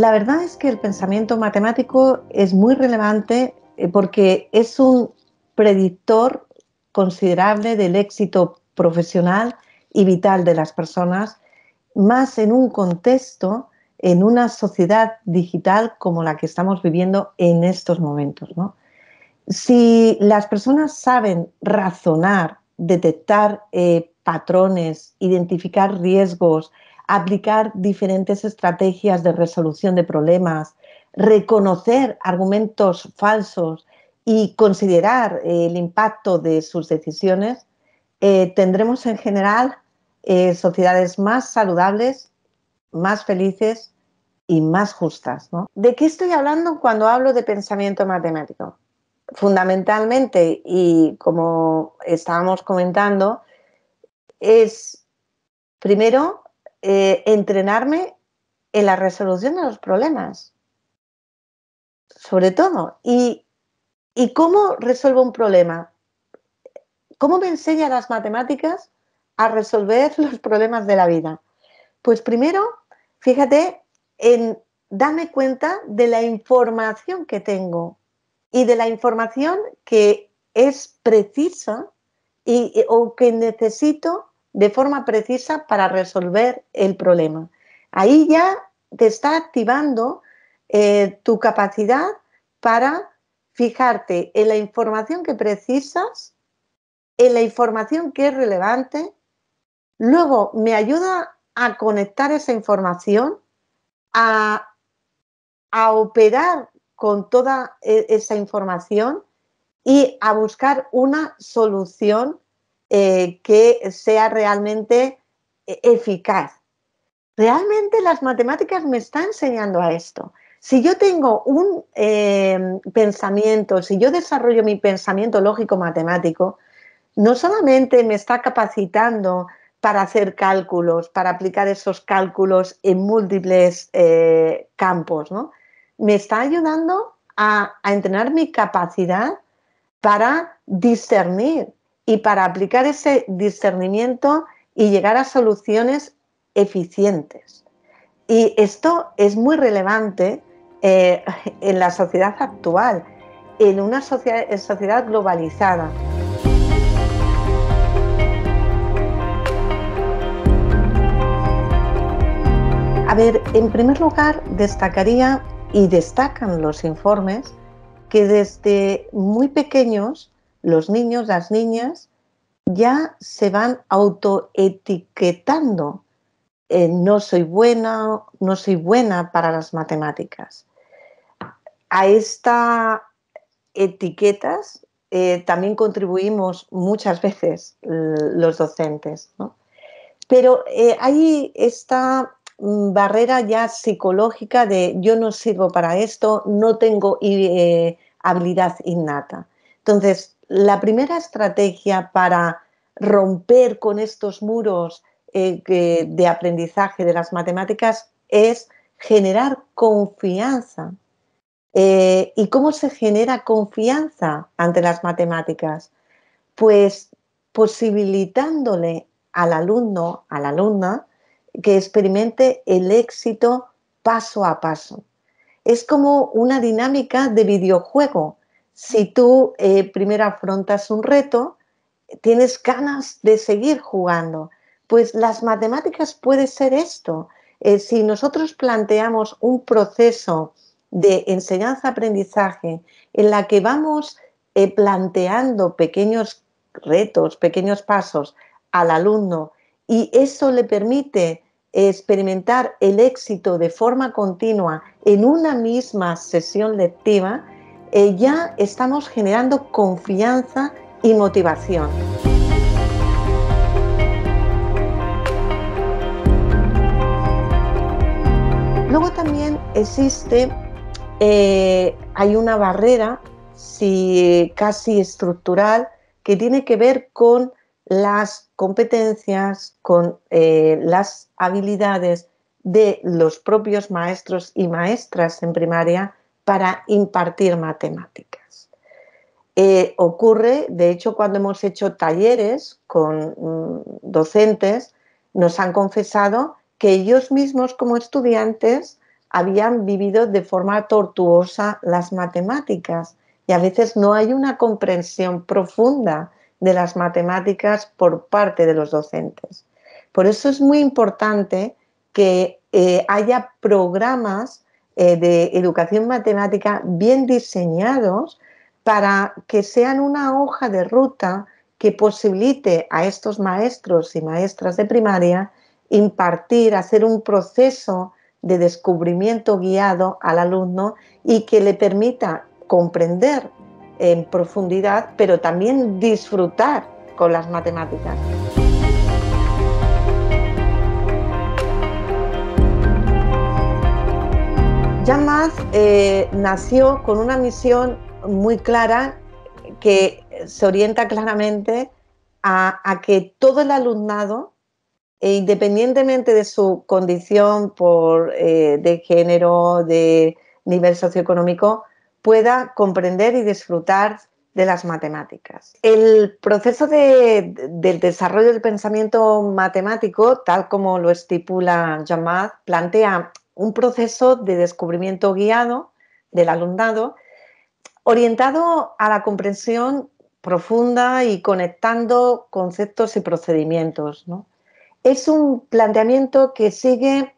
la verdad es que el pensamiento matemático es muy relevante eh, porque es un predictor considerable del éxito profesional y vital de las personas, más en un contexto, en una sociedad digital como la que estamos viviendo en estos momentos. Si las personas saben razonar, detectar eh, patrones, identificar riesgos, aplicar diferentes estrategias de resolución de problemas, reconocer argumentos falsos y considerar eh, el impacto de sus decisiones, eh, tendremos en general eh, sociedades más saludables, más felices y más justas. ¿De qué estoy hablando cuando hablo de pensamiento matemático? Fundamentalmente, y como estábamos comentando, es primero eh, entrenarme en la resolución de los problemas, sobre todo. Y, cómo resuelvo un problema? ¿Cómo me enseña las matemáticas a resolver los problemas de la vida? Pues primero, fíjate en darme cuenta de la información que tengo y de la información que es precisa y, o que necesito de forma precisa para resolver el problema. Ahí ya te está activando eh, tu capacidad para fijarte en la información que precisas, en la información que es relevante, luego me ayuda a conectar esa información, a, a operar con toda e, esa información y a buscar una solución eh, que sea realmente eh, eficaz. Realmente las matemáticas me están enseñando a esto. Si yo tengo un em, pensamiento, si yo desarrollo mi pensamiento lógico matemático, no solamente me está capacitando para hacer cálculos, para aplicar esos cálculos en múltiples eh, campos, ¿no? Me está ayudando a entrenar mi capacidad para discernir, y para aplicar ese discernimiento y llegar a soluciones eficientes. Y esto es muy relevante eh, en la sociedad actual, en una sociedad globalizada. A ver, en primer lugar, destacaría y destacan los informes que desde muy pequeños los niños, las niñas, ya se van autoetiquetando. no soy buena, no soy buena para las matemáticas. A estas etiquetas eh, también contribuimos muchas veces los docentes. Pero eh, hay esta mm, barrera ya psicológica de yo no sirvo para esto, no tengo eh, habilidad innata. Entonces, la primera estrategia para romper con estos muros eh, de aprendizaje de las matemáticas es generar confianza. Eh, ¿Y cómo se genera confianza ante las matemáticas? Pues posibilitándole al alumno, a la alumna, que experimente el éxito paso a paso. Es como una dinámica de videojuego si tú eh, primero afrontas un reto, tienes ganas de seguir jugando. Pues las matemáticas puede ser esto. Eh, si nosotros planteamos un proceso de enseñanza-aprendizaje en la que vamos eh, planteando pequeños retos, pequeños pasos al alumno y eso le permite experimentar el éxito de forma continua en una misma sesión lectiva, eh, ya estamos generando confianza y motivación. Luego también existe, eh, hay una barrera si, casi estructural que tiene que ver con las competencias, con eh, las habilidades de los propios maestros y maestras en primaria para impartir matemáticas. Eh, ocurre, de hecho, cuando hemos hecho talleres con mm, docentes, nos han confesado que ellos mismos como estudiantes habían vivido de forma tortuosa las matemáticas y a veces no hay una comprensión profunda de las matemáticas por parte de los docentes. Por eso es muy importante que eh, haya programas eh, de educación matemática bien diseñados para que sean una hoja de ruta que posibilite a estos maestros y maestras de primaria impartir, hacer un proceso de descubrimiento guiado al alumno y que le permita comprender en profundidad, pero también disfrutar con las matemáticas. Llamas eh, nació con una misión muy clara que se orienta claramente a, que todo el alumnado, e independientemente de su condición por, eh, de género, de nivel socioeconómico, pueda comprender y disfrutar de las matemáticas. El proceso del desarrollo del pensamiento matemático, tal como lo estipula Jamad, plantea un proceso de descubrimiento guiado del alumnado, orientado a la comprensión profunda y conectando conceptos y procedimientos. Es un planteamiento que sigue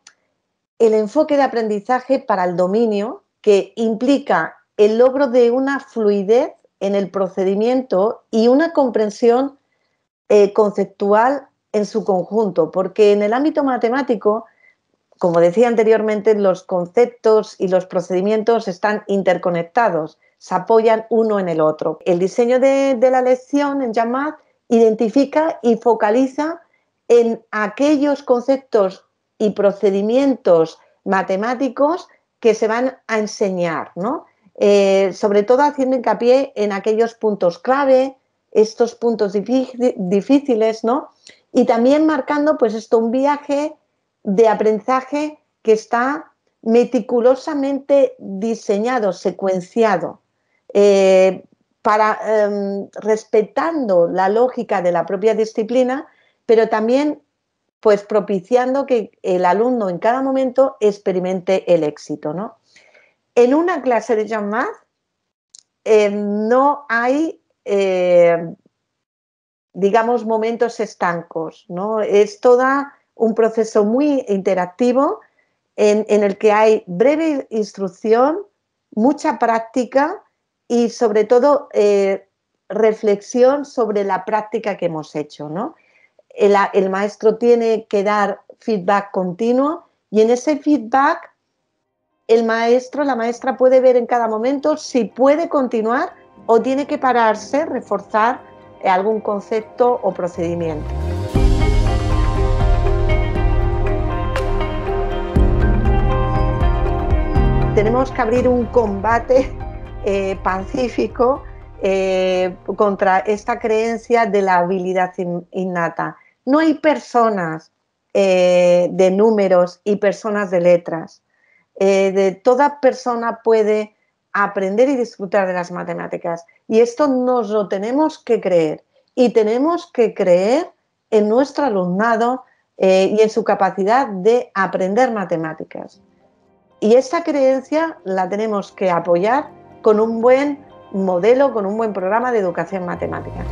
el enfoque de aprendizaje para el dominio, que implica el logro de una fluidez en el procedimiento y una comprensión eh, conceptual en su conjunto, porque en el ámbito matemático como decía anteriormente, los conceptos y los procedimientos están interconectados, se apoyan uno en el otro. El diseño de, la lección en Jamad identifica y focaliza en aquellos conceptos y procedimientos matemáticos que se van a enseñar, eh, sobre todo haciendo hincapié en aquellos puntos clave, estos puntos difíciles, ¿no? Y también marcando, pues esto, un viaje de aprendizaje que está meticulosamente diseñado, secuenciado, eh, para, em, respetando la lógica de la propia disciplina, pero también pues propiciando que el alumno en cada momento experimente el éxito. ¿no? En una clase de John Math em, no hay, eh, digamos, momentos estancos, ¿no? es toda un proceso muy interactivo en, el que hay breve instrucción, mucha práctica y sobre todo eh, reflexión sobre la práctica que hemos hecho. ¿no? El, el, maestro tiene que dar feedback continuo y en ese feedback el maestro, la maestra puede ver en cada momento si puede continuar o tiene que pararse, reforzar algún concepto o procedimiento. tenemos que abrir un combate eh, pacífico eh, contra esta creencia de la habilidad innata. No hay personas eh, de números y personas de letras. toda persona puede aprender y disfrutar de las matemáticas. Y esto nos lo tenemos que creer. Y tenemos que creer en nuestro alumnado y en su capacidad de aprender matemáticas. Y esa creencia la tenemos que apoyar con un buen modelo, con un buen programa de educación matemática.